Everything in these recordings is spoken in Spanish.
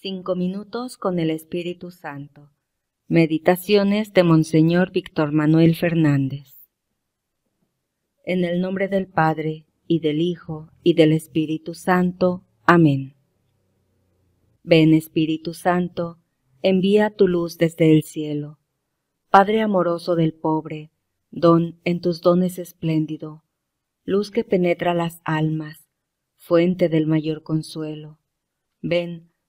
Cinco minutos con el Espíritu Santo. Meditaciones de Monseñor Víctor Manuel Fernández. En el nombre del Padre, y del Hijo, y del Espíritu Santo. Amén. Ven Espíritu Santo, envía tu luz desde el cielo. Padre amoroso del pobre, don en tus dones espléndido, luz que penetra las almas, fuente del mayor consuelo. Ven,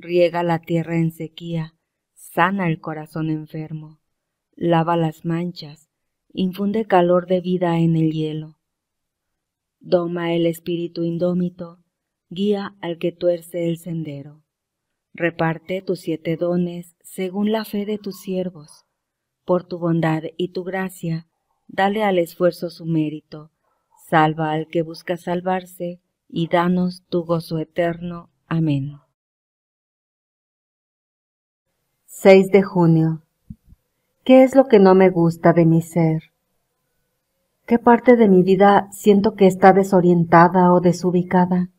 riega la tierra en sequía, sana el corazón enfermo, lava las manchas, infunde calor de vida en el hielo. Doma el espíritu indómito, guía al que tuerce el sendero. Reparte tus siete dones según la fe de tus siervos. Por tu bondad y tu gracia, dale al esfuerzo su mérito. Salva al que busca salvarse y danos tu gozo eterno. Amén. 6 de junio. ¿Qué es lo que no me gusta de mi ser? ¿Qué parte de mi vida siento que está desorientada o desubicada?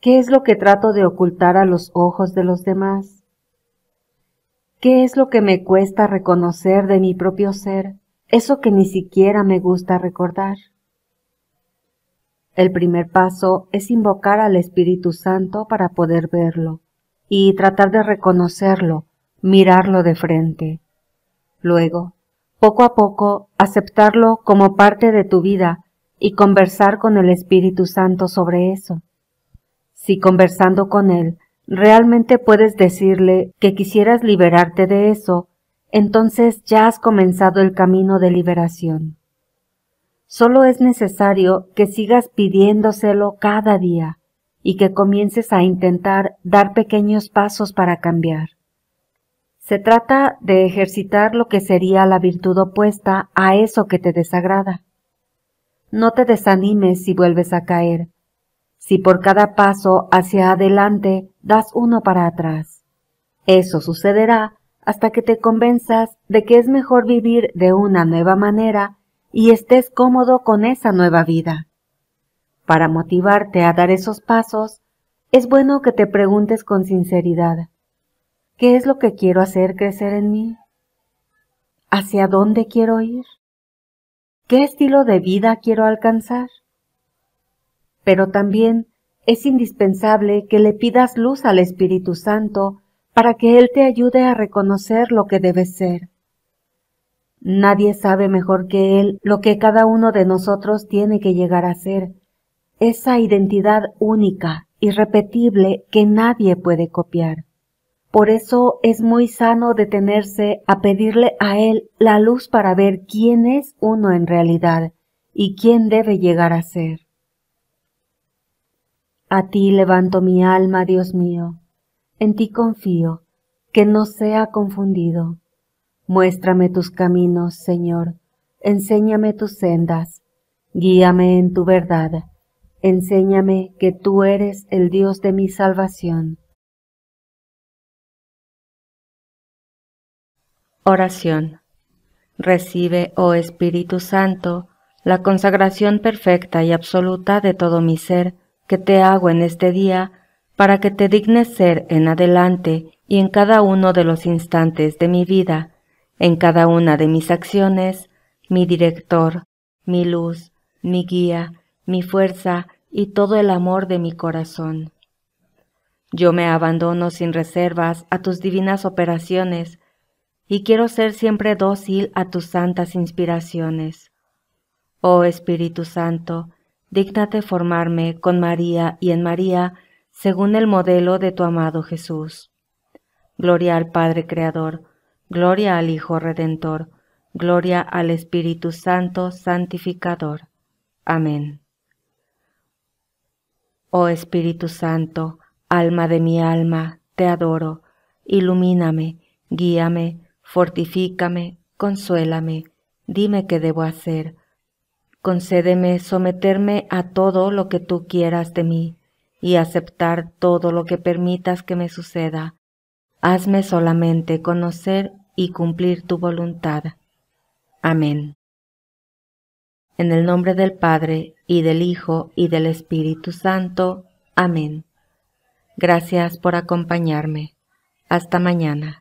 ¿Qué es lo que trato de ocultar a los ojos de los demás? ¿Qué es lo que me cuesta reconocer de mi propio ser, eso que ni siquiera me gusta recordar? El primer paso es invocar al Espíritu Santo para poder verlo y tratar de reconocerlo, mirarlo de frente. Luego, poco a poco, aceptarlo como parte de tu vida y conversar con el Espíritu Santo sobre eso. Si conversando con Él realmente puedes decirle que quisieras liberarte de eso, entonces ya has comenzado el camino de liberación. Solo es necesario que sigas pidiéndoselo cada día y que comiences a intentar dar pequeños pasos para cambiar. Se trata de ejercitar lo que sería la virtud opuesta a eso que te desagrada. No te desanimes si vuelves a caer, si por cada paso hacia adelante das uno para atrás. Eso sucederá hasta que te convenzas de que es mejor vivir de una nueva manera y estés cómodo con esa nueva vida. Para motivarte a dar esos pasos, es bueno que te preguntes con sinceridad, ¿qué es lo que quiero hacer crecer en mí? ¿Hacia dónde quiero ir? ¿Qué estilo de vida quiero alcanzar? Pero también es indispensable que le pidas luz al Espíritu Santo para que Él te ayude a reconocer lo que debes ser. Nadie sabe mejor que Él lo que cada uno de nosotros tiene que llegar a ser, esa identidad única, irrepetible, que nadie puede copiar. Por eso es muy sano detenerse a pedirle a Él la luz para ver quién es uno en realidad y quién debe llegar a ser. A ti levanto mi alma, Dios mío, en ti confío, que no sea confundido. Muéstrame tus caminos, Señor, enséñame tus sendas, guíame en tu verdad, Enséñame que tú eres el Dios de mi salvación. Oración. Recibe, oh Espíritu Santo, la consagración perfecta y absoluta de todo mi ser que te hago en este día, para que te dignes ser en adelante y en cada uno de los instantes de mi vida, en cada una de mis acciones, mi director, mi luz, mi guía, mi fuerza y todo el amor de mi corazón. Yo me abandono sin reservas a tus divinas operaciones y quiero ser siempre dócil a tus santas inspiraciones. Oh Espíritu Santo, dígnate formarme con María y en María según el modelo de tu amado Jesús. Gloria al Padre Creador, gloria al Hijo Redentor, gloria al Espíritu Santo Santificador. Amén. Oh Espíritu Santo, alma de mi alma, te adoro, ilumíname, guíame, fortifícame, consuélame, dime qué debo hacer. Concédeme someterme a todo lo que tú quieras de mí y aceptar todo lo que permitas que me suceda. Hazme solamente conocer y cumplir tu voluntad. Amén. En el nombre del Padre, y del Hijo, y del Espíritu Santo. Amén. Gracias por acompañarme. Hasta mañana.